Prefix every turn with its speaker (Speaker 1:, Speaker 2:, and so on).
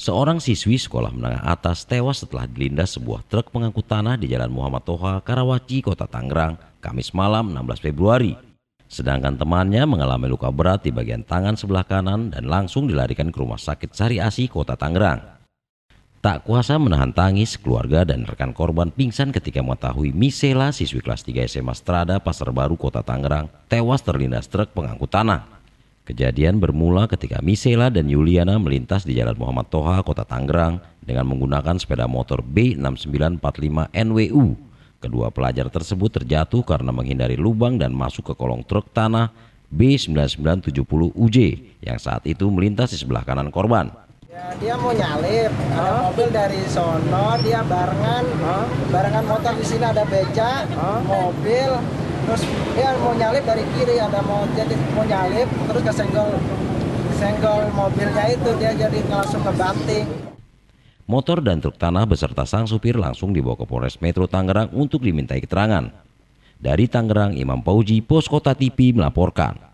Speaker 1: Seorang siswi sekolah menengah atas tewas setelah dilindas sebuah truk pengangkut tanah di Jalan Muhammad Toha, Karawaci, Kota Tangerang, Kamis malam 16 Februari. Sedangkan temannya mengalami luka berat di bagian tangan sebelah kanan dan langsung dilarikan ke Rumah Sakit Sari Asi, Kota Tangerang. Tak kuasa menahan tangis, keluarga dan rekan korban pingsan ketika mengetahui Misela, siswi kelas 3 SMA Strada, Pasar Baru, Kota Tangerang, tewas terlindas truk pengangkut tanah. Kejadian bermula ketika Misela dan Yuliana melintas di Jalan Muhammad Toha, Kota Tangerang dengan menggunakan sepeda motor B6945 NWU. Kedua pelajar tersebut terjatuh karena menghindari lubang dan masuk ke kolong truk tanah B9970UJ yang saat itu melintas di sebelah kanan korban.
Speaker 2: Ya, dia mau nyalip, ada huh? mobil dari sono, dia barengan, huh? barengan motor di sini ada beca, huh? mobil, terus dia ya, mau nyalip dari kiri ada mau jadi mau nyalip terus kesenggol senggol mobilnya itu dia jadi langsung kebanting
Speaker 1: Motor dan truk tanah beserta sang supir langsung dibawa ke Polres Metro Tangerang untuk dimintai keterangan. Dari Tangerang, Imam Pauji, Pos Kota TV melaporkan.